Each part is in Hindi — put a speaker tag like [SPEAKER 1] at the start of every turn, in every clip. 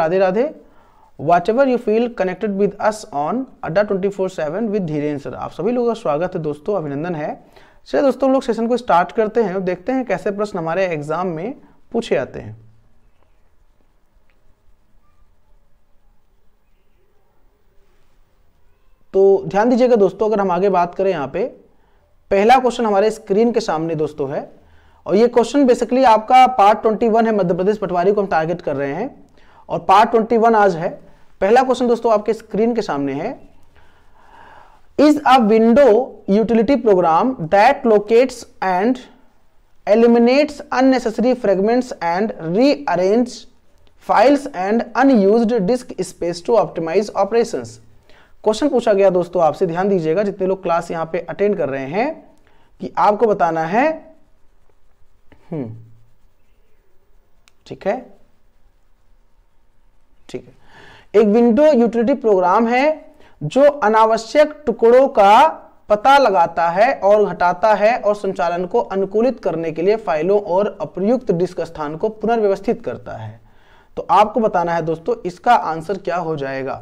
[SPEAKER 1] Radhe Radhe whatever you feel connected with us on Adda twenty four seven with Dhiren sir आप सभी लोगों का स्वागत है दोस्तों अभिनंदन है चलिए दोस्तों हम लोग सेशन को स्टार्ट करते हैं देखते हैं कैसे प्रश्न हमारे एग्जाम में पूछे आते हैं तो ध्यान दीजिएगा दोस्तों अगर हम आगे बात करें यहाँ पे पहला क्वेश्चन हमारे स्क्रीन के सामने दोस्तों है और ये क्वेश्चन बेसिकली आपका पार्ट 21 है मध्य प्रदेश पटवारी को हम टारगेट कर रहे हैं और पार्ट वन आज है पहला क्वेश्चन दोस्तों आपके स्क्रीन के सामने है is a window utility program that locates and eliminates unnecessary fragments and rearrange files and unused disk space to optimise operation question पूछा गया दोस्तों आपसे ध्यान दीजिएगा जितने लोग क्लास यहां पे अटेंड कर रहे हैं कि आपको बताना है हम्म, ठीक है ठीक है एक विंडो यूटिलिटी प्रोग्राम है जो अनावश्यक टुकड़ों का पता लगाता है और घटाता है और संचालन को अनुकूलित करने के लिए फाइलों और अप्रयुक्त डिस्क स्थान को पुनर्व्यवस्थित करता है तो आपको बताना है दोस्तों इसका आंसर क्या हो जाएगा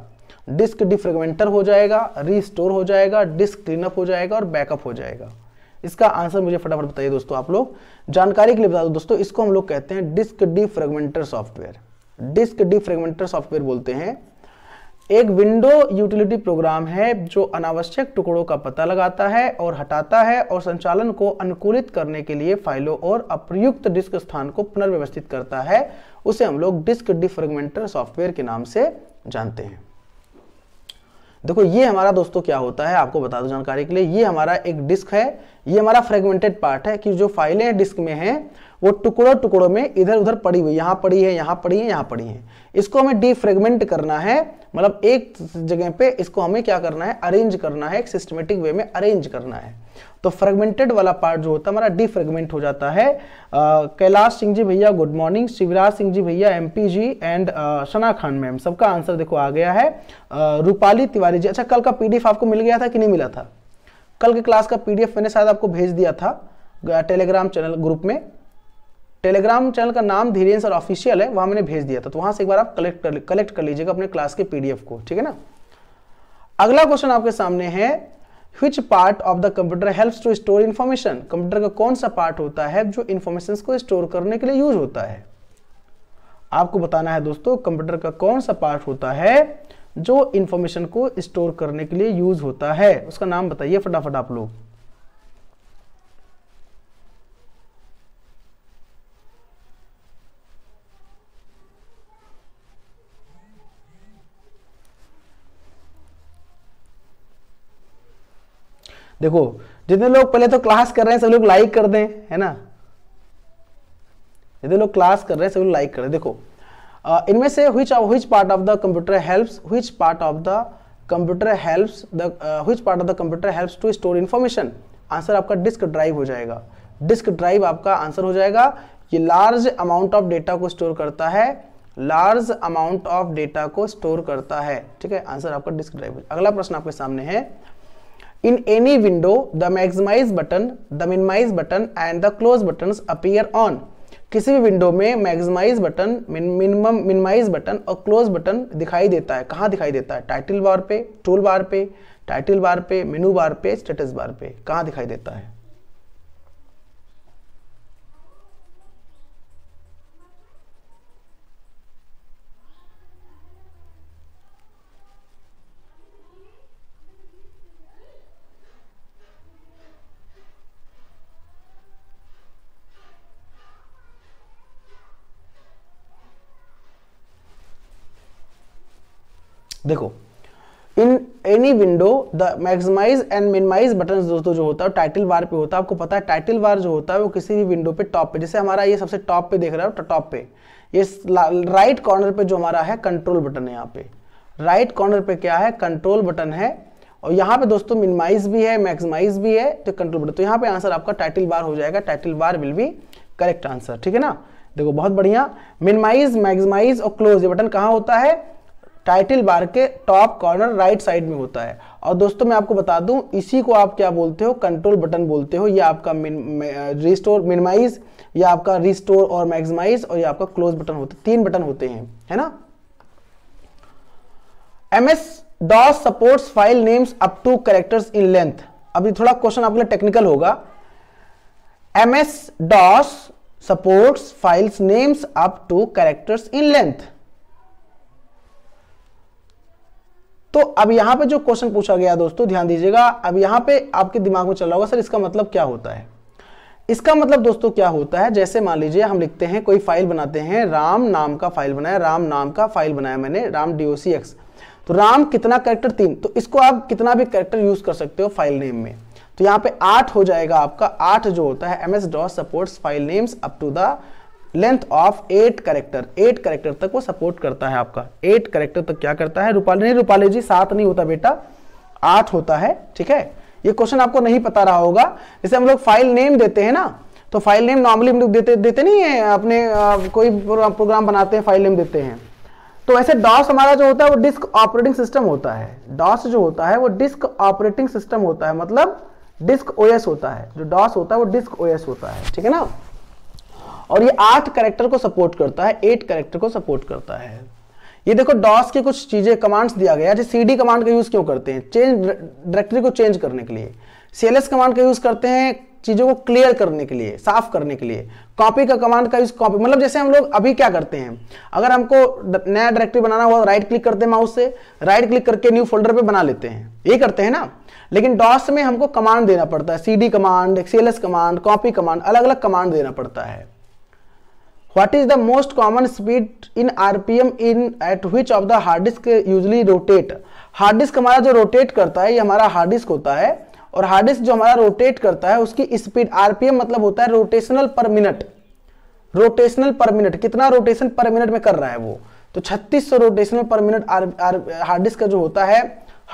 [SPEAKER 1] डिस्क डिफ्रेगमेंटर हो जाएगा रीस्टोर हो जाएगा डिस्क क्लीनअप हो जाएगा और बैकअप हो जाएगा इसका आंसर मुझे फटाफट बताइए दोस्तों आप लोग जानकारी के लिए बता दो दोस्तों इसको हम लोग कहते हैं disk defragmenter software disk defragmenter software बोलते हैं एक विंडो यूटिलिटी प्रोग्राम है जो अनावश्यक टुकड़ों का पता लगाता है और हटाता है और संचालन को अनुकूलित करने के लिए फाइलों और अप्रयुक्त डिस्क स्थान को पुनर्व्यवस्थित करता है उसे हम लोग डिस्क डिफ्रेगमेंटर सॉफ्टवेयर के नाम से जानते हैं देखो ये हमारा दोस्तों क्या होता है आपको बता दो जानकारी के लिए ये हमारा एक डिस्क है ये हमारा फ्रेगमेंटेड पार्ट है कि जो फाइलें डिस्क में हैं वो टुकड़ों टुकड़ों में इधर उधर पड़ी हुई यहाँ पड़ी है यहाँ पड़ी है यहाँ पड़ी है इसको हमें फ्रेगमेंट करना है मतलब एक जगह पे इसको हमें क्या करना है अरेंज करना है एक सिस्टमेटिक वे में अरेंज करना है तो फ्रेगमेंटेड वाला पार्ट जो होता है हमारा डिफ्रेगमेंट हो जाता है कैलाश सिंह जी भैया गुड मॉर्निंग शिवराज सिंह जी भैया P G and Shana Khan ma'am सबका आंसर देखो आ गया है रूपाली तिवारी जी अच्छा कल का एफ आपको मिल गया था कि नहीं मिला था कल के क्लास का पीडीएफ मैंने शायद आपको भेज दिया था टेलीग्राम चैनल ग्रुप में टेलीग्राम चैनल का नाम धीरेन सर ऑफिशियल है वहाँ मैंने भेज दिया था तो वहां से एक बार आप कलेक्ट कर कलेक्ट कर लीजिएगा अपने क्लास के पीडीएफ को ठीक है ना अगला क्वेश्चन आपके सामने है which part of the computer helps to store information computer का कौन सा पार्ट होता है जो इन्फॉर्मेशन को स्टोर करने के लिए यूज होता है आपको बताना है दोस्तों कंप्यूटर का कौन सा पार्ट होता है जो इन्फॉर्मेशन को स्टोर करने के लिए यूज होता है उसका नाम बताइए फटाफट आप लोग देखो जितने लोग पहले तो क्लास कर रहे हैं सब लोग लाइक कर दें है ना जितने लोग क्लास कर रहे हैं सब लोग लाइक कर दें देखो इनमें से which which part of the computer helps which part of the computer helps the which part of the computer helps to store information answer आपका डिस्क ड्राइव हो जाएगा डिस्क ड्राइव आपका आंसर हो जाएगा ये लार्ज अमाउंट ऑफ डेटा को स्टोर करता है लार्ज अमाउंट ऑफ डेटा को स्टोर करता है ठीक है आंसर आपका डिस्क ड्राइव अगला प्रश्न आपके सामने है In any window, the maximize button, the minimize button and the close buttons appear on. किसी भी विंडो में maximise button minimum minimise button और क्लोज बटन दिखाई देता है कहाँ दिखाई देता है टाइटल बार पे टूल बार पे टाइटल बार पे मेनू बार पे स्टेटस बार पे कहाँ दिखाई देता है देखो in any window the maximize and minimize button दोस्तों जो होता है टाइटल बार पे होता है आपको पता है टाइटल बार जो होता है वो किसी भी विंडो पे टॉप पे जैसे हमारा ये सबसे टॉप पे देख रहा है टॉप पे ये राइट कॉर्नर पे जो हमारा है कंट्रोल बटन है यहाँ पे राइट कॉर्नर पे क्या है कंट्रोल बटन है और यहाँ पे दोस्तों मिनिमाइज भी है मैक्सिमाइज भी है तो कंट्रोल बटन तो यहाँ पे आंसर आपका टाइटल बार हो जाएगा title bar will be correct answer ठीक है ना देखो बहुत बढ़िया मिनिमाइज मैक्सिमाइज और क्लोज ये बटन कहाँ होता है टाइटल बार के टॉप कॉर्नर राइट साइड में होता है और दोस्तों मैं आपको बता दूं इसी को आप क्या बोलते हो कंट्रोल बटन बोलते हो ये आपका रिस्टोर मिनिमाइज या आपका रिस्टोर और मैक्सिमाइज और ये आपका क्लोज बटन होता है तीन बटन होते हैं है ना M S DOS supports file names up to characters in length अभी थोड़ा क्वेश्चन आपके लिए टेक्निकल होगा M S DOS supports files names up to characters in length तो अब यहां पे जो क्वेश्चन पूछा गया दोस्तों ध्यान दीजिएगा अब यहां पे आपके दिमाग में चल रहा होगा सर इसका मतलब क्या होता है इसका मतलब दोस्तों क्या होता है जैसे मान लीजिए हम लिखते हैं कोई फाइल बनाते हैं राम नाम का फाइल बनाया राम नाम का फाइल बनाया मैंने राम डी तो राम कितना करेक्टर तीन तो इसको आप कितना भी करेक्टर यूज कर सकते हो फाइल नेम में तो यहाँ पे आठ हो जाएगा आपका आठ जो होता है M S DOS supports file names up to the length of eight character eight character तक वो सपोर्ट करता है आपका एट करेक्टर तक क्या करता है रूपाली नहीं रूपाली जी सात नहीं होता बेटा आठ होता है ठीक है ये क्वेश्चन आपको नहीं पता रहा होगा जैसे हम लोग फाइल नेम देते हैं ना तो फाइल नेम नॉर्मली हम लोग देते देते नहीं है अपने आ, कोई प्रोग्राम बनाते हैं फाइल नेम देते हैं तो ऐसे डॉस हमारा जो होता है वो डिस्क ऑपरेटिंग सिस्टम होता है डॉस जो होता है वो डिस्क ऑपरेटिंग सिस्टम होता है मतलब डिस्क ओएस होता है जो डॉस होता है वो डिस्क ओएस होता है ठीक है ना और ये आठ करेक्टर को सपोर्ट करता है एट करेक्टर को सपोर्ट करता है ये देखो डॉस की कुछ चीजें कमांड्स दिया गया जैसे सीडी कमांड का यूज क्यों करते हैं चेंज डायरेक्टरी को चेंज करने के लिए सीएलएस कमांड का यूज करते हैं चीजों को क्लियर करने के लिए साफ करने के लिए कॉपी का कमांड का यूज कॉपी मतलब जैसे हम लोग अभी क्या करते हैं अगर हमको नया डायरेक्टरी बनाना हुआ राइट क्लिक करते हैं माउस से राइट क्लिक करके न्यू फोल्डर पर बना लेते हैं ये करते हैं ना लेकिन डॉस में हमको कमांड देना पड़ता है सीडी कमांड एक्सीएलएस कमांड कॉपी कमांड अलग अलग कमांड देना पड़ता है what is the most common speed in rpm in at which of the hard disk usually rotate hard disk हमारा जो rotate करता है ये हमारा hard disk होता है और hard disk जो हमारा rotate करता है उसकी speed rpm मतलब होता है rotational per minute rotational per minute कितना rotation per minute में कर रहा है वो तो 3600 rotational per minute R, R, hard disk का जो होता है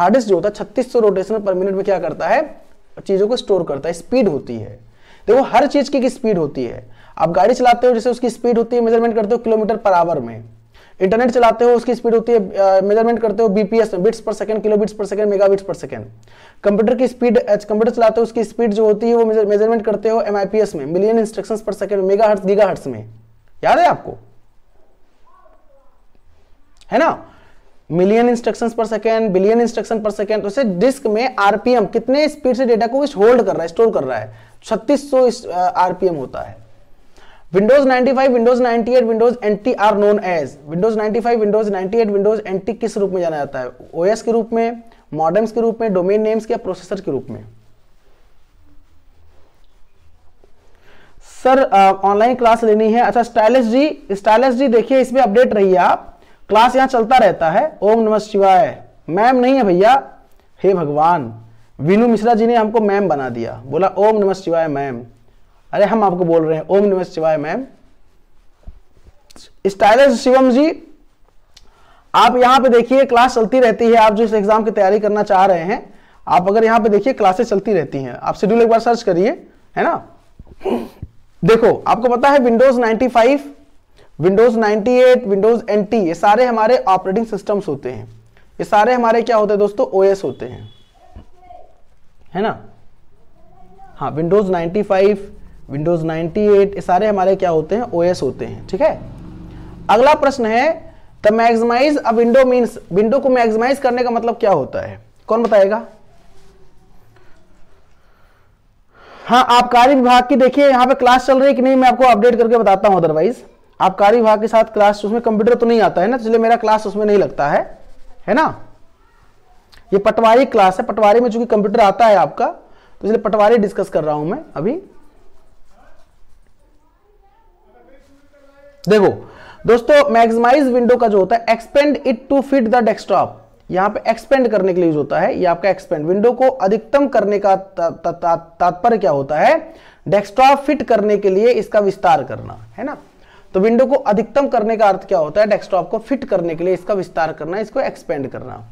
[SPEAKER 1] hard disk जो होता है 3600 rotational per minute में क्या करता है चीजों को स्टोर करता है स्पीड होती है देखो हर चीज की स्पीड होती है आप गाड़ी चलाते हो जैसे उसकी स्पीड होती है मेजरमेंट करते हो किलोमीटर पर आवर में इंटरनेट चलाते हो उसकी स्पीड होती है मेजरमेंट करते हो BPS bits per second bits per second mega bits per second computer की स्पीड कंप्यूटर चलाते हो उसकी स्पीड जो होती है वो मेजरमेंट करते हो एमआईपीएस में million instruction per second giga hertz में याद है आपको है ना million instruction per second billion instruction per second उसे डिस्क में आरपीएम कितने स्पीड से डेटा को होल्ड कर रहा है स्टोर कर रहा है सौ आरपीएम होता है Windows 95, Windows 98, Windows NT are known as Windows 95, Windows 98, Windows NT किस रूप में जाना जाता है ओएस के रूप में मॉडर्म्स के रूप में डोमेन नेम्स या प्रोसेसर के रूप में सर ऑनलाइन क्लास लेनी है अच्छा स्टाइलिश जी स्टाइलिश जी देखिए इसमें अपडेट रहिए आप क्लास यहां चलता रहता है ओम नमः शिवाय मैम नहीं है भैया हे भगवान विनू मिश्रा जी ने हमको मैम बना दिया बोला ओम नमः शिवाय मैम अरे हम आपको बोल रहे हैं ओम नमः शिवाय मैम स्टाइलस शिवम जी आप यहां पे देखिए क्लास चलती रहती है आप जो इस एग्जाम की तैयारी करना चाह रहे हैं आप अगर यहां पे देखिए क्लासेस चलती रहती हैं आप शेड्यूल एक बार सर्च करिए है ना देखो आपको पता है विंडोज 95 विंडोज 98 विंडोज एनटी ये सारे हमारे ऑपरेटिंग सिस्टम्स होते हैं ये सारे हमारे क्या होते हैं दोस्तों ओएस होते हैं है ना हाँ विंडोज नाइन्टी विंडोज 98 सारे हमारे क्या होते हैं ओएस होते हैं ठीक है अगला प्रश्न है the maximize a window means window को मैक्सिमाइज करने का मतलब क्या होता है कौन बताएगा हाँ आबकारी विभाग की देखिए यहां पे क्लास चल रही है कि नहीं मैं आपको अपडेट करके बताता हूं अदरवाइज आबकारी विभाग के साथ क्लास उसमें कंप्यूटर तो नहीं आता है ना तो इसलिए मेरा क्लास उसमें नहीं लगता है है ना ये पटवारी क्लास है पटवारी में चूंकि कंप्यूटर आता है आपका तो इसलिए पटवारी डिस्कस कर रहा हूं मैं अभी देखो दोस्तों मैक्सिमाइज विंडो का जो होता है expand it to fit the desktop यहां पे एक्सपेंड करने के लिए यूज होता है ये आपका एक्सपेंड विंडो को अधिकतम करने का तात्पर्य क्या होता है डेस्कटॉप फिट करने के लिए इसका विस्तार करना है ना तो विंडो को अधिकतम करने का अर्थ क्या होता है डेस्कटॉप को फिट करने के लिए इसका विस्तार करना इसको एक्सपेंड करना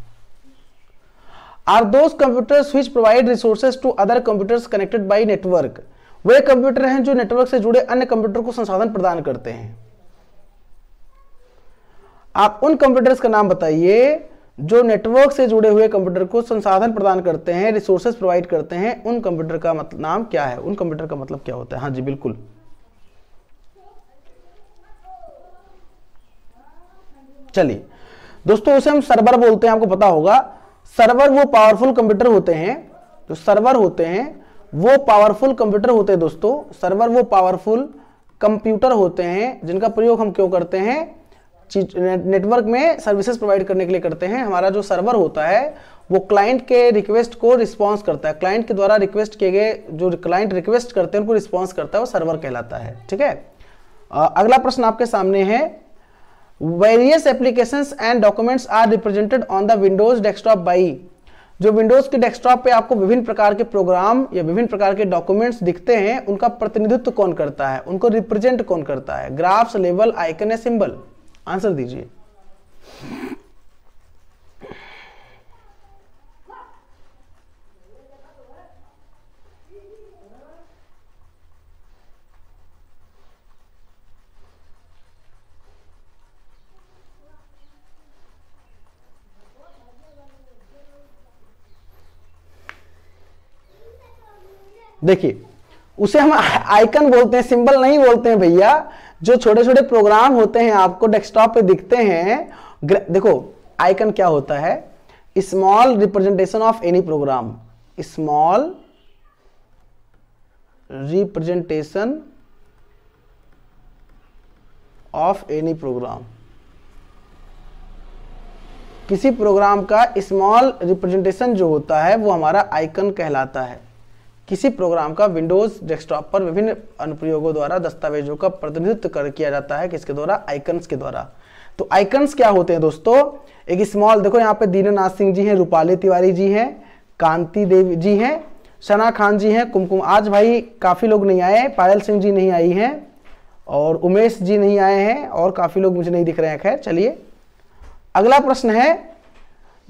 [SPEAKER 1] are those computers which provide resources to other computers connected by network वे कंप्यूटर हैं जो नेटवर्क से जुड़े अन्य कंप्यूटर को संसाधन प्रदान करते हैं आप उन कंप्यूटर्स का नाम बताइए जो नेटवर्क से जुड़े हुए कंप्यूटर को संसाधन प्रदान करते हैं रिसोर्सेस प्रोवाइड करते हैं उन कंप्यूटर का मतलब नाम क्या है उन कंप्यूटर का मतलब क्या होता है हाँ जी बिल्कुल चलिए दोस्तों उसे हम सर्वर बोलते हैं आपको पता होगा सर्वर वो पावरफुल कंप्यूटर होते हैं जो सर्वर होते हैं वो पावरफुल कंप्यूटर होते हैं दोस्तों सर्वर वो पावरफुल कंप्यूटर होते हैं जिनका प्रयोग हम क्यों करते हैं चीज नेटवर्क में सर्विसेज प्रोवाइड करने के लिए करते हैं हमारा जो सर्वर होता है वो क्लाइंट के रिक्वेस्ट को रिस्पॉन्स करता है क्लाइंट के द्वारा रिक्वेस्ट किए गए जो क्लाइंट रिक्वेस्ट करते हैं उनको रिस्पॉन्स करता है वो सर्वर कहलाता है ठीक है अगला प्रश्न आपके सामने है various applications and documents are represented on the Windows desktop by जो विंडोज के डेस्कटॉप पे आपको विभिन्न प्रकार के प्रोग्राम या विभिन्न प्रकार के डॉक्यूमेंट्स दिखते हैं उनका प्रतिनिधित्व कौन करता है उनको रिप्रेजेंट कौन करता है ग्राफ्स लेवल आइकन या सिंबल आंसर दीजिए देखिए उसे हम आइकन बोलते हैं सिंबल नहीं बोलते हैं भैया जो छोटे छोटे प्रोग्राम होते हैं आपको डेस्कटॉप पे दिखते हैं देखो आइकन क्या होता है small representation of any program small representation of any program किसी प्रोग्राम का स्मॉल रिप्रेजेंटेशन जो होता है वो हमारा आइकन कहलाता है किसी प्रोग्राम का विंडोज डेस्कटॉप पर विभिन्न अनुप्रयोगों द्वारा दस्तावेजों का प्रतिनिधित्व कर किया जाता है किसके द्वारा आइकन्स के द्वारा तो आइकन्स क्या होते हैं दोस्तों एक स्मॉल देखो यहाँ पे दीनानाथ सिंह जी हैं रूपाली तिवारी जी हैं कांति देवी जी हैं सना खान जी हैं कुमकुम आज भाई काफ़ी लोग नहीं आए पायल सिंह जी नहीं आई हैं और उमेश जी नहीं आए हैं और काफ़ी लोग मुझे नहीं दिख रहे हैं खैर चलिए अगला प्रश्न है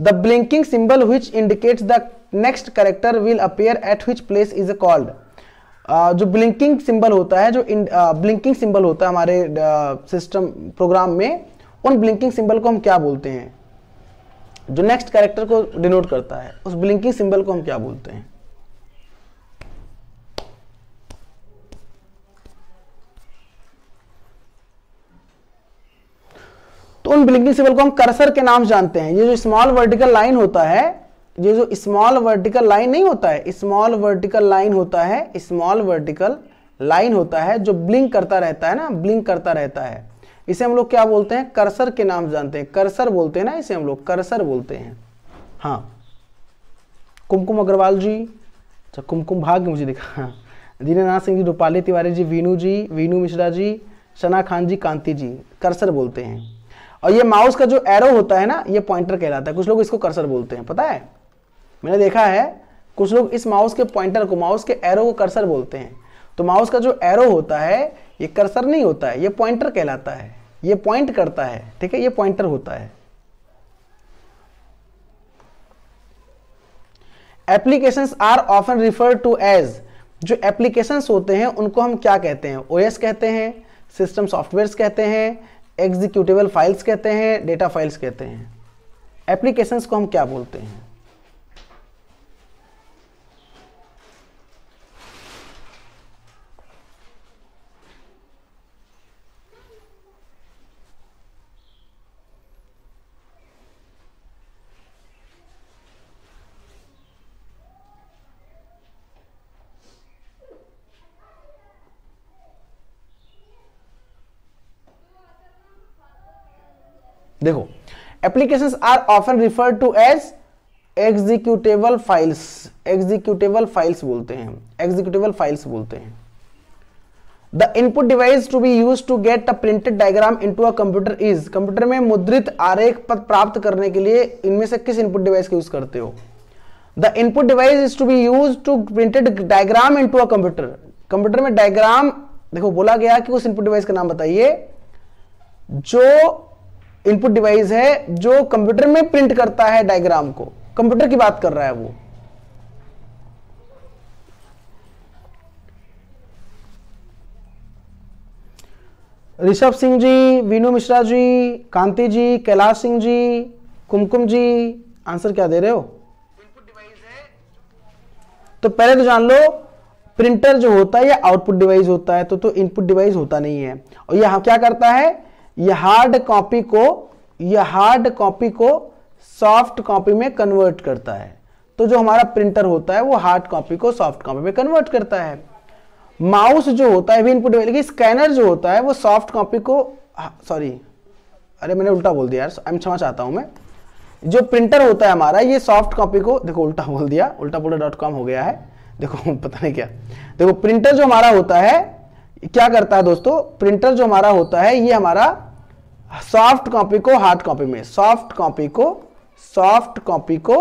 [SPEAKER 1] the blinking symbol which indicates the next character will appear at which place is called जो ब्लिंकिंग सिंबल होता है जो ब्लिंकिंग सिंबल uh, होता है हमारे सिस्टम uh, प्रोग्राम में उन ब्लिंकिंग सिंबल को हम क्या बोलते हैं जो नेक्स्ट कैरेक्टर को डिनोट करता है उस ब्लिंकिंग सिंबल को हम क्या बोलते हैं तो उन ब्लिंकिंग सिंबल को हम कर्सर के नाम जानते हैं ये जो स्मॉल वर्टिकल लाइन होता है ये जो स्मॉल वर्टिकल लाइन नहीं होता है स्मॉल वर्टिकल लाइन होता है स्मॉल वर्टिकल लाइन होता है जो ब्लिंक करता रहता है ना ब्लिंक करता रहता है इसे हम लोग क्या बोलते हैं कर्सर के नाम जानते हैं कर्सर बोलते हैं ना इसे हम लोग कर्सर बोलते हैं हाँ कुमकुम अग्रवाल जी अच्छा कुमकुम भाग्य मुझे दिखा हाँ। दीनानाथ सिंह जी रूपाली तिवारी जी वीनू जी वीनू मिश्रा जी शना खान जी कांति जी कर्सर बोलते हैं और ये माउस का जो एरो होता है ना ये पॉइंटर कहलाता है कुछ लोग इसको कर्सर बोलते हैं पता है मैंने देखा है कुछ लोग इस माउस के पॉइंटर को माउस के एरो को कर्सर बोलते हैं तो माउस का जो एरो होता है ये कर्सर नहीं होता है ये पॉइंटर कहलाता है ये पॉइंट करता है ठीक है ये पॉइंटर होता है applications are often refer to as जो एप्लीकेशंस होते हैं उनको हम क्या कहते हैं ओएस कहते हैं सिस्टम सॉफ्टवेयर्स कहते हैं एग्जीक्यूटिवल फाइल्स कहते हैं डेटा फाइल्स कहते हैं एप्लीकेशंस को हम क्या बोलते हैं देखो application are often refer to as executable files executable files बोलते हैं एग्जीक्यूटेबल फाइल्स बोलते हैं the input device to be use to get a printed diagram into a computer is computer में मुद्रित आरेख पद प्राप्त करने के लिए इनमें से किस इनपुट डिवाइस का यूज करते हो the input device is to be use to printed diagram into a computer computer में डायग्राम देखो बोला गया कि उस इनपुट डिवाइस का नाम बताइए जो इनपुट डिवाइस है जो कंप्यूटर में प्रिंट करता है डायग्राम को कंप्यूटर की बात कर रहा है वो ऋषभ सिंह जी वीनू मिश्रा जी कांति जी कैलाश सिंह जी कुमकुम जी आंसर क्या दे रहे हो तो पहले तो जान लो प्रिंटर जो होता है या आउटपुट डिवाइस होता है तो तो इनपुट डिवाइस होता नहीं है और यह क्या करता है यह हार्ड कॉपी को यह हार्ड कॉपी को सॉफ्ट कॉपी में कन्वर्ट करता है तो जो हमारा प्रिंटर होता है वो हार्ड कॉपी को सॉफ्ट कॉपी में कन्वर्ट करता है माउस जो होता है भी इनपुट लेकिन स्कैनर जो होता है वो सॉफ्ट कॉपी को सॉरी हाँ, अरे मैंने उल्टा बोल दिया यार क्षमा चाहता हूं मैं जो प्रिंटर होता है हमारा ये सॉफ्ट कॉपी को देखो उल्टा बोल दिया उल्टा पोल्टा डॉट कॉम हो गया है देखो पता नहीं क्या देखो प्रिंटर जो हमारा होता है क्या करता है दोस्तों प्रिंटर जो हमारा होता है ये हमारा सॉफ्ट कॉपी को हार्ड कॉपी में सॉफ्ट कॉपी को सॉफ्ट कॉपी को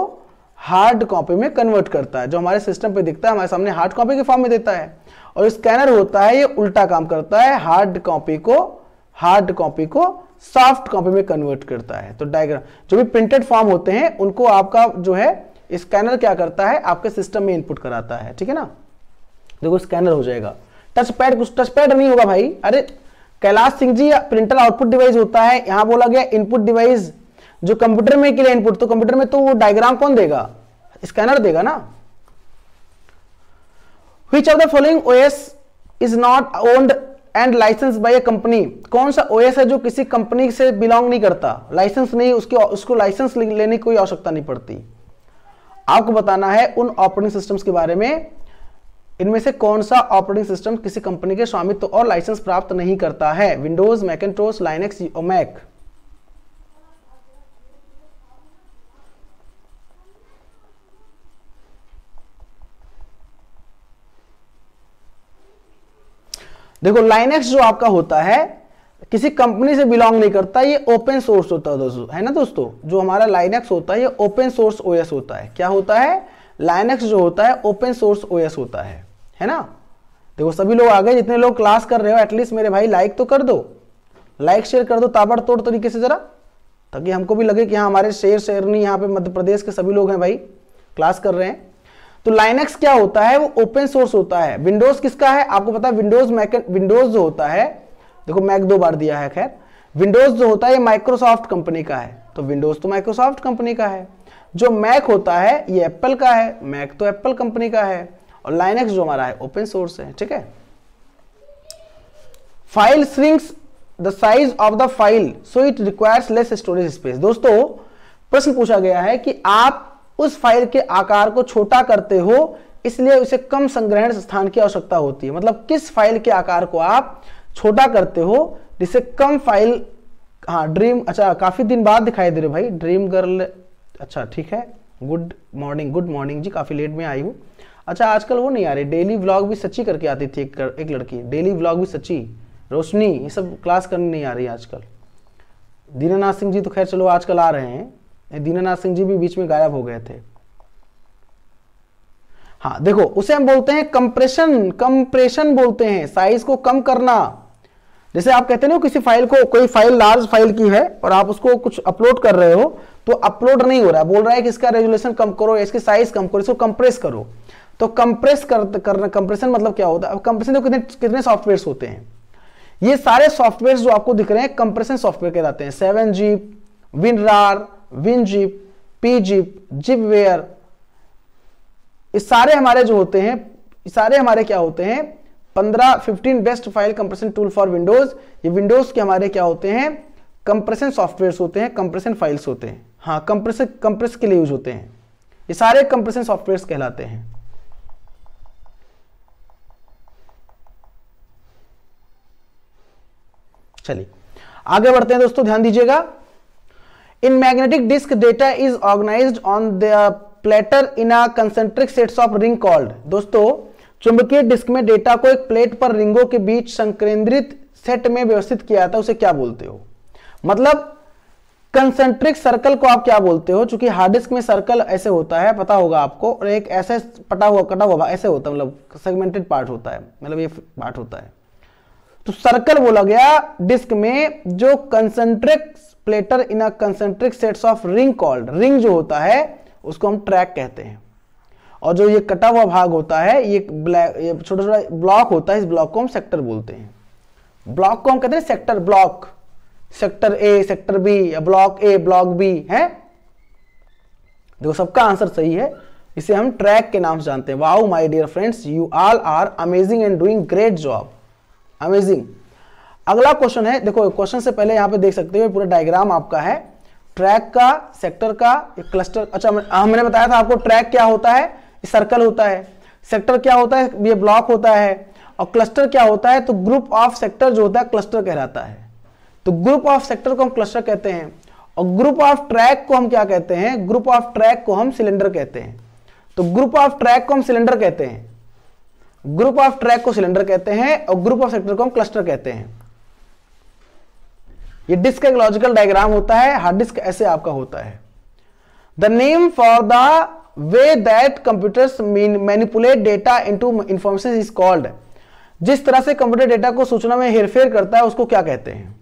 [SPEAKER 1] हार्ड कॉपी में कन्वर्ट करता है जो हमारे सिस्टम पे दिखता है हमारे सामने हार्ड कॉपी के फॉर्म में देता है और स्कैनर होता है ये उल्टा काम करता है हार्ड कॉपी को हार्ड कॉपी को सॉफ्ट कॉपी में कन्वर्ट करता है तो डायग्राम जो भी प्रिंटेड फॉर्म होते हैं उनको आपका जो है स्कैनर क्या करता है आपके सिस्टम में इनपुट कराता है ठीक है ना देखो स्कैनर हो जाएगा टच पैड कुछ टच पैड नहीं होगा भाई अरे Kailash Singh ji printer output device होता है यहां बोला गया इनपुट डिवाइस जो कंप्यूटर में के लिए इनपुट तो कंप्यूटर में तो वो डायग्राम कौन देगा स्कैनर देगा ना which of the following OS is not owned and license by a company कौन सा ओएस है जो किसी कंपनी से बिलोंग नहीं करता लाइसेंस नहीं उसकी उसको लाइसेंस लेने की कोई आवश्यकता नहीं पड़ती आपको बताना है उन ऑपरेटिंग सिस्टम्स के बारे में इनमें से कौन सा ऑपरेटिंग सिस्टम किसी कंपनी के स्वामित्व और लाइसेंस प्राप्त नहीं करता है विंडोज मैकेट्रोस लाइनेक्स ओमैक देखो लाइनेक्स जो आपका होता है किसी कंपनी से बिलोंग नहीं करता ये ओपन सोर्स होता है दोस्तों है ना दोस्तों जो हमारा लाइनेक्स होता है ये ओपन सोर्स ओएस होता है क्या होता है लाइनेक्स जो होता है ओपन सोर्स ओएस होता है है ना देखो सभी लोग आ गए जितने लोग क्लास कर रहे हो एटलीस्ट मेरे भाई लाइक तो कर दो लाइक शेयर कर दो ताबड़तोड़ तरीके से जरा ताकि हमको भी लगे कि हाँ हमारे शेर शेरनी यहाँ पे मध्य प्रदेश के सभी लोग हैं भाई क्लास कर रहे हैं तो लाइनेक्स क्या होता है वो ओपन सोर्स होता है विंडोज किसका है आपको पता है विंडोज विंडोज जो होता है देखो मैक दो बार दिया है खैर विंडोज जो होता है ये माइक्रोसॉफ्ट कंपनी का है तो विंडोज तो माइक्रोसॉफ्ट कंपनी का है जो मैक होता है ये एप्पल का है मैक तो एप्पल कंपनी का है और लाइनेक्स जो हमारा है ओपन सोर्स है ठीक है file shrinks the size of the file so it requires less storage space दोस्तों प्रश्न पूछा गया है कि आप उस फाइल के आकार को छोटा करते हो इसलिए उसे कम संग्रहण स्थान की आवश्यकता होती है मतलब किस फाइल के आकार को आप छोटा करते हो जिसे कम फाइल हाँ ड्रीम अच्छा काफी दिन बाद दिखाई दे रहे भाई ड्रीम गर्ल अच्छा ठीक है गुड मॉर्निंग गुड मॉर्निंग जी काफी लेट में आई हूँ अच्छा आजकल वो नहीं आ रही डेली व्लॉग भी सच्ची करके आती थी एक, कर, एक लड़की डेली व्लॉग भी सच्ची रोशनी ये सब क्लास करने नहीं आ रही आजकल दीनानाथ सिंह जी तो खैर चलो आजकल आ रहे हैं दीनानाथ सिंह जी भी बीच में गायब हो गए थे हाँ देखो उसे हम बोलते हैं कंप्रेशन कंप्रेशन बोलते हैं साइज को कम करना जैसे आप कहते ना किसी फाइल को कोई फाइल लार्ज फाइल की है और आप उसको कुछ अपलोड कर रहे हो तो अपलोड नहीं हो रहा है बोल रहा है कि इसका रेजुलेशन कम करो इसकी साइज कम करो इसको कंप्रेस करो तो कंप्रेस कर, करना कंप्रेशन मतलब क्या होता है कंप्रेशन कितने कितने सॉफ्टवेयर होते हैं ये सारे सॉफ्टवेयर जो आपको दिख रहे हैं कंप्रेशन सॉफ्टवेयर के जाते हैं seven zip WinRAR PeaZip Zipware इस सारे हमारे जो होते हैं सारे हमारे क्या होते हैं 15 15 best file compression tool for Windows ये विंडोज के हमारे क्या होते हैं कंप्रेशन सॉफ्टवेयर होते हैं कंप्रेशन फाइल्स होते हैं हाँ कंप्रेस कंप्रेस के लिए यूज होते हैं ये सारे कंप्रेशन सॉफ्टवेयर कहलाते हैं चलिए आगे बढ़ते हैं दोस्तों ध्यान दीजिएगा in magnetic disk data is organize on the platter in a concentric sets of ring called दोस्तों चुंबकीय डिस्क में डेटा को एक प्लेट पर रिंगों के बीच संकेंद्रित सेट में व्यवस्थित किया जाता है उसे क्या बोलते हो मतलब कंसेंट्रिक सर्कल को आप क्या बोलते हो चूंकि हार्ड डिस्क में सर्कल ऐसे होता है पता होगा आपको और एक ऐसे पटा हुआ कटा हुआ ऐसे होता है मतलब सेगमेंटेड पार्ट होता है मतलब ये पार्ट होता है तो सर्कल बोला गया डिस्क में जो concentric platter in a concentric sets of ring called ring जो होता है उसको हम ट्रैक कहते हैं और जो ये कटा हुआ भाग होता है ये ब्लैक ये छोटा छोटा ब्लॉक होता है इस ब्लॉक को हम सेक्टर बोलते हैं ब्लॉक को हम कहते हैं sector block sector A sector B या ब्लॉक ए ब्लॉक बी है देखो सबका आंसर सही है इसे हम ट्रैक के नाम से जानते हैं wow my dear friends you all are amazing and doing great job amazing अगला क्वेश्चन है देखो क्वेश्चन से पहले यहाँ पे देख सकते हो पूरा डायग्राम आपका है ट्रैक का सेक्टर का एक क्लस्टर अच्छा हमने हाँ, बताया था आपको ट्रैक क्या होता है सर्कल होता है सेक्टर क्या होता है ये ब्लॉक होता है और क्लस्टर क्या होता है तो ग्रुप ऑफ सेक्टर जो होता है क्लस्टर कहलाता है तो ग्रुप ऑफ सेक्टर को हम क्लस्टर कहते हैं और ग्रुप ऑफ ट्रैक को हम क्या कहते हैं ग्रुप ऑफ ट्रैक को हम सिलेंडर कहते हैं तो ग्रुप ऑफ ट्रैक को हम सिलेंडर कहते हैं ग्रुप ऑफ ट्रैक को सिलेंडर कहते हैं और ग्रुप ऑफ सेक्टर को हम क्लस्टर कहते हैं ये डिस्क एक लॉजिकल डायग्राम होता है हार्ड डिस्क ऐसे आपका होता है the name for the way that computers manipulate data to information is called जिस तरह से कंप्यूटर डेटा को सूचना में हेरफेर करता है उसको क्या कहते हैं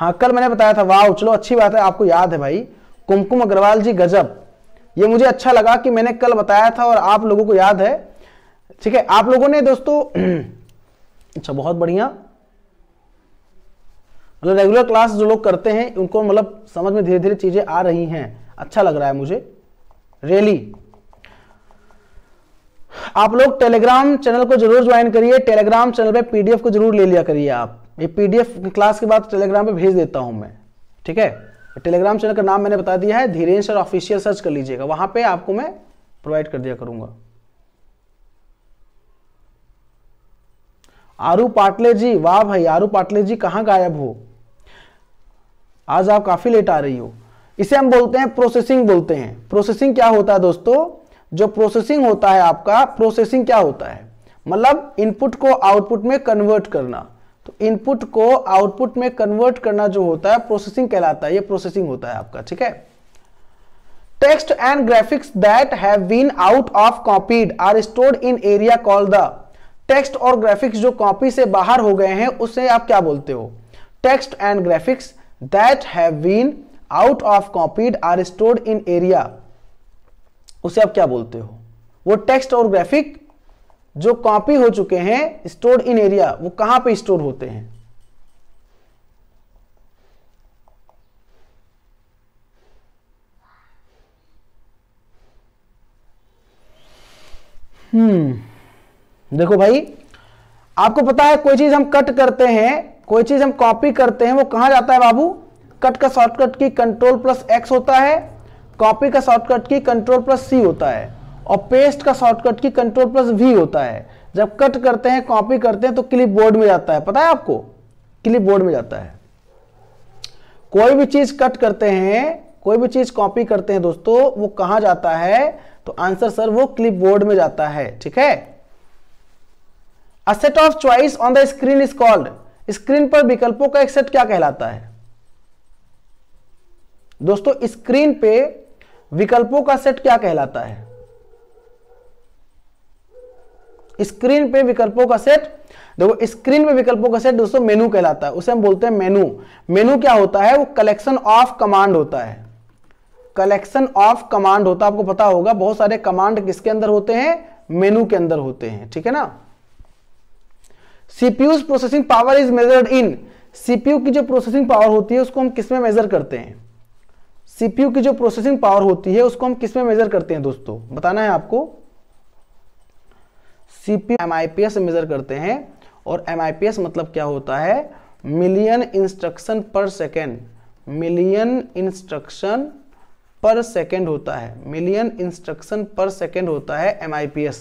[SPEAKER 1] हाँ कल मैंने बताया था वाह चलो अच्छी बात है आपको याद है भाई कुमकुम अग्रवाल जी गजब ये मुझे अच्छा लगा कि मैंने कल बताया था और आप लोगों को याद है ठीक है आप लोगों ने दोस्तों अच्छा बहुत बढ़िया मतलब रेगुलर क्लास जो लोग करते हैं उनको मतलब समझ में धीरे धीरे चीज़ें आ रही हैं अच्छा लग रहा है मुझे रियली आप लोग टेलीग्राम चैनल को जरूर ज्वाइन करिए टेलीग्राम चैनल पे पीडीएफ को जरूर ले लिया करिए आप ये पीडीएफ क्लास के बाद टेलीग्राम पे भेज देता हूं मैं ठीक है टेलीग्राम चैनल का नाम मैंने बता दिया है धीरेन्द्र सर ऑफिशियल सर्च कर लीजिएगा वहां पे आपको मैं प्रोवाइड कर दिया करूंगा आरू पाटले जी वाह भाई आरू पाटले जी कहां गायब हो आज आप काफ़ी लेट आ रही हो इसे हम बोलते हैं प्रोसेसिंग बोलते हैं प्रोसेसिंग क्या होता है दोस्तों जो प्रोसेसिंग होता है आपका प्रोसेसिंग क्या होता है मतलब इनपुट को आउटपुट में कन्वर्ट करना इनपुट को आउटपुट में कन्वर्ट करना जो होता है प्रोसेसिंग कहलाता है ये प्रोसेसिंग होता है आपका ठीक है text and graphics that have been out of copied are stored in area call the text और ग्राफिक्स जो कॉपी से बाहर हो गए हैं उसे आप क्या बोलते हो text and graphics that have been out of copied are stored in area उसे आप क्या बोलते हो वो टेक्स्ट और ग्राफिक जो कॉपी हो चुके हैं स्टोर्ड इन एरिया वो कहां पे स्टोर होते हैं हम्म देखो भाई आपको पता है कोई चीज हम कट करते हैं कोई चीज हम कॉपी करते हैं वो कहां जाता है बाबू कट का shortcut key control plus X होता है कॉपी का शॉर्टकट की कंट्रोल प्लस सी होता है और पेस्ट का shortcut key control plus we होता है जब कट करते हैं कॉपी करते हैं तो क्लिप बोर्ड में जाता है पता है आपको क्लिप बोर्ड में जाता है कोई भी चीज कट करते हैं कोई भी चीज कॉपी करते हैं दोस्तों वो कहां जाता है तो आंसर सर वो क्लिप बोर्ड में जाता है ठीक है set of choice on the screen is called screen पर विकल्पों का एक सेट क्या कहलाता है दोस्तों स्क्रीन पे विकल्पों का सेट क्या कहलाता है स्क्रीन पे विकल्पों का सेट देखो स्क्रीन पे विकल्पों का सेट दोस्तों मेनू कहलाता है उसे हम बोलते हैं मेनू मेनू क्या होता है वो कलेक्शन ऑफ कमांड होता है कलेक्शन ऑफ कमांड होता है आपको पता होगा बहुत सारे कमांड किसके अंदर होते हैं मेनू के अंदर होते हैं ठीक है ना CPU processing power is measured in CPU की जो प्रोसेसिंग पावर होती है उसको हम किसमें मेजर करते हैं सीपीयू की जो प्रोसेसिंग पावर होती है उसको हम किसमें मेजर करते हैं दोस्तों बताना है आपको C P M I P S measure करते हैं और एम आई पी एस मतलब क्या होता है million instruction per second million instruction per second होता है मिलियन इंस्ट्रक्शन पर सेकेंड होता है M I P S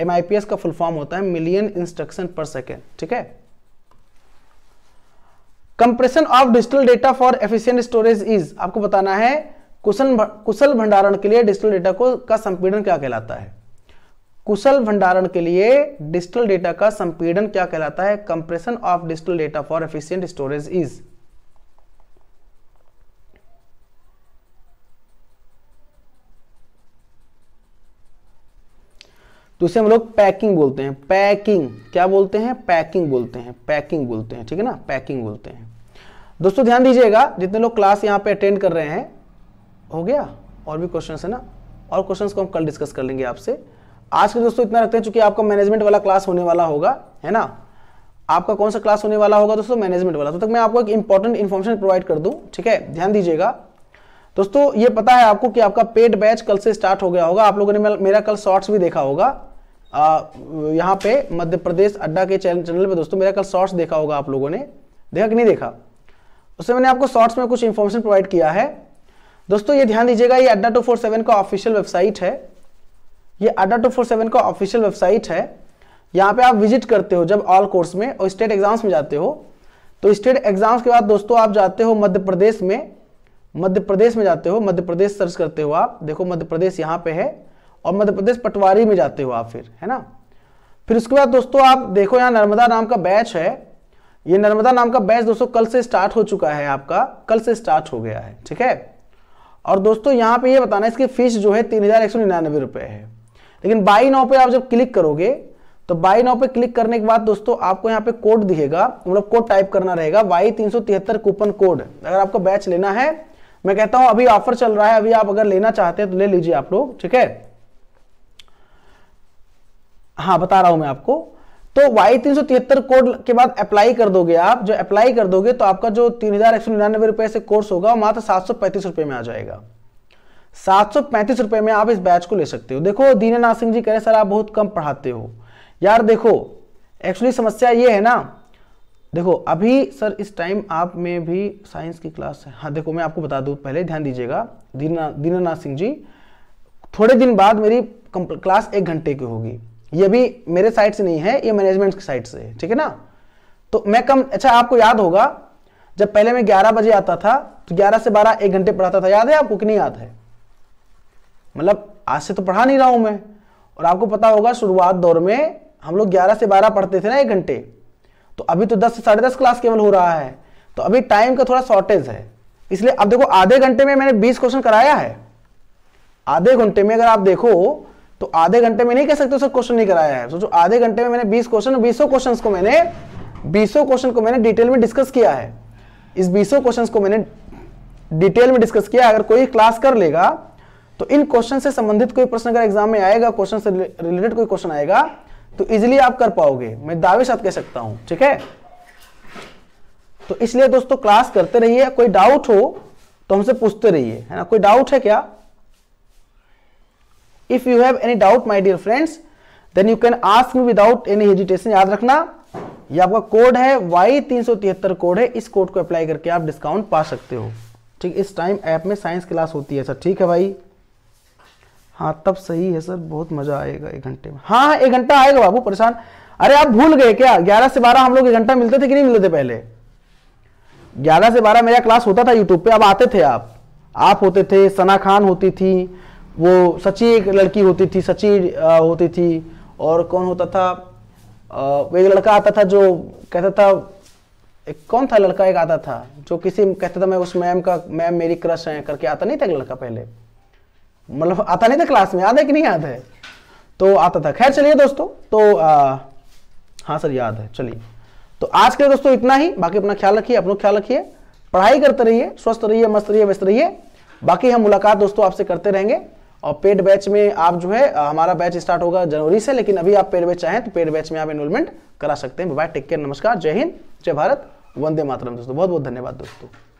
[SPEAKER 1] M I P S का फुल फॉर्म होता है मिलियन इंस्ट्रक्शन पर सेकेंड ठीक है compression of digital data for efficient storage is आपको बताना है कुशल कुशल भंडारण के लिए डिजिटल डेटा को का संपीड़न क्या कहलाता है कुशल भंडारण के लिए डिजिटल डेटा का संपीड़न क्या कहलाता है compression of digital data for efficient storage is तो इसे हम लोग पैकिंग बोलते हैं पैकिंग क्या बोलते हैं पैकिंग बोलते हैं पैकिंग बोलते हैं ठीक है ना पैकिंग बोलते हैं दोस्तों ध्यान दीजिएगा जितने लोग क्लास यहां पे अटेंड कर रहे हैं हो गया और भी क्वेश्चन है ना और क्वेश्चन को हम कल डिस्कस कर लेंगे आपसे आज के दोस्तों इतना रखते हैं चूंकि आपका मैनेजमेंट वाला क्लास होने वाला होगा है ना आपका कौन सा क्लास होने वाला होगा दोस्तों मैनेजमेंट वाला तो तक मैं आपको एक इंपॉर्टेंट इन्फॉर्मेशन प्रोवाइड कर दूं ठीक है ध्यान दीजिएगा दोस्तों ये पता है आपको कि आपका पेड बैच कल से स्टार्ट हो गया होगा आप लोगों ने मेरा कल शॉर्ट्स भी देखा होगा यहाँ पे मध्य प्रदेश अड्डा के चैनल पर दोस्तों मेरा कल शॉर्ट्स देखा होगा आप लोगों ने देखा कि नहीं देखा उससे मैंने आपको शॉर्ट्स में कुछ इन्फॉर्मेशन प्रोवाइड किया है दोस्तों ये ध्यान दीजिएगा ये अड्डा टू फोर सेवन का ऑफिशियल वेबसाइट है ये अड्डा टू फोर सेवन का ऑफिशियल वेबसाइट है यहाँ पे आप विजिट करते हो जब ऑल कोर्स में और स्टेट एग्जाम्स में जाते हो तो स्टेट एग्जाम्स के बाद दोस्तों आप जाते हो मध्य प्रदेश में मध्य प्रदेश में जाते हो मध्य प्रदेश सर्च करते हो आप देखो मध्य प्रदेश यहाँ पे है और मध्य प्रदेश पटवारी में जाते हो आप फिर है ना फिर उसके बाद दोस्तों आप देखो यहाँ नर्मदा नाम का बैच है ये नर्मदा नाम का बैच दोस्तों कल से स्टार्ट हो चुका है आपका कल से स्टार्ट हो गया है ठीक है और दोस्तों यहाँ पे ये बताना है इसकी फीस जो है तीन हज़ार एक सौ निन्यानवे रुपए है लेकिन बाई नाउ पे आप जब क्लिक करोगे तो बाई नाउ पे क्लिक करने के बाद दोस्तों आपको यहाँ पे कोड दिखेगा मतलब कोड टाइप करना रहेगा वाई तीन कूपन कोड अगर आपको बैच लेना है मैं कहता हूं अभी ऑफर चल रहा है अभी आप अगर लेना चाहते हैं तो ले लीजिए आप लोग ठीक है हाँ बता रहा हूं मैं आपको तो वाई तीन कोड के बाद अप्लाई कर दोगे आप जो अप्लाई कर दोगे तो आपका जो तीन हजार एक सौ निन्यानवे रुपए से कोर्स होगा मात्र सात सौ पैंतीस रुपए में आ जाएगा सात सौ पैंतीस रुपए में आप इस बैच को ले सकते हो देखो दीनानाथ सिंह जी कह रहे सर आप बहुत कम पढ़ाते हो यार देखो एक्चुअली समस्या ये है ना देखो अभी सर इस टाइम आप में भी साइंस की क्लास है हाँ देखो मैं आपको बता दूँ पहले ध्यान दीजिएगा दीना दीनानाथ सिंह जी थोड़े दिन बाद मेरी क्लास एक घंटे की होगी ये भी मेरे साइड से नहीं है ये मैनेजमेंट की साइड से है ठीक है ना तो मैं कम अच्छा आपको याद होगा जब पहले मैं 11 बजे आता था तो 11 से 12 एक घंटे पढ़ाता था याद है आपको कि नहीं याद है मतलब आज से तो पढ़ा नहीं रहा हूँ मैं और आपको पता होगा शुरुआत दौर में हम लोग ग्यारह से बारह पढ़ते थे ना एक घंटे तो अभी तो दस से साढ़े दस क्लास केवल हो रहा है तो अभी टाइम का थोड़ा शॉर्टेज है इसलिए अब देखो आधे घंटे में मैंने बीस क्वेश्चन कराया है आधे घंटे में अगर आप देखो तो आधे घंटे में नहीं कह सकते सर क्वेश्चन नहीं कराया है सोचो आधे घंटे में मैंने बीस क्वेश्चन बीसों क्वेश्चन को मैंने बीसों क्वेश्चन को मैंने डिटेल में डिस्कस किया है इस बीसों क्वेश्चन को मैंने डिटेल में डिस्कस किया अगर कोई क्लास कर लेगा तो इन क्वेश्चन से संबंधित कोई प्रश्न अगर एग्जाम में आएगा क्वेश्चन से रिलेटेड कोई क्वेश्चन आएगा तो इजिली आप कर पाओगे मैं दावे साथ कह सकता हूं ठीक है तो इसलिए दोस्तों क्लास करते रहिए कोई डाउट हो तो हमसे पूछते रहिए है ना कोई डाउट है क्या if you have any doubt my dear friends then you can ask me without any hesitation याद रखना ये आपका कोड है वाई तीन सौ तिहत्तर कोड है इस कोड को अप्लाई करके आप डिस्काउंट पा सकते हो ठीक इस टाइम ऐप में साइंस क्लास होती है सर ठीक है भाई हाँ तब सही है सर बहुत मजा आएगा एक घंटे में हाँ, हाँ एक घंटा आएगा बाबू परेशान अरे आप भूल गए क्या ग्यारह से बारह हम लोग एक घंटा मिलते थे कि नहीं मिलते थे पहले ग्यारह से बारह मेरा क्लास होता था यूट्यूब पे अब आते थे आप आप होते थे सना खान होती थी वो सची एक लड़की होती थी सची होती थी और कौन होता था वो एक लड़का आता था जो कहता था एक कौन था लड़का एक आता था जो किसी कहता था मैं उस मैम का मैम मेरी क्रश है करके आता नहीं था एक लड़का पहले मतलब आता नहीं था क्लास में याद है कि नहीं याद है तो आता था खैर चलिए दोस्तों तो आ, हाँ सर याद है चलिए तो आज के दोस्तों इतना ही बाकी अपना ख्याल रखिए अपना ख्याल रखिए पढ़ाई करते रहिए स्वस्थ रहिए मस्त रहिए व्यस्त रहिए बाकी हम मुलाकात दोस्तों आपसे करते रहेंगे और पेड बैच में आप जो है हमारा बैच स्टार्ट होगा जनवरी से लेकिन अभी आप पेड बैच चाहें तो पेड बैच में आप इनरोलमेंट करा सकते हैं बाय टेक केयर नमस्कार जय हिंद जय भारत वंदे मातरम दोस्तों बहुत बहुत धन्यवाद दोस्तों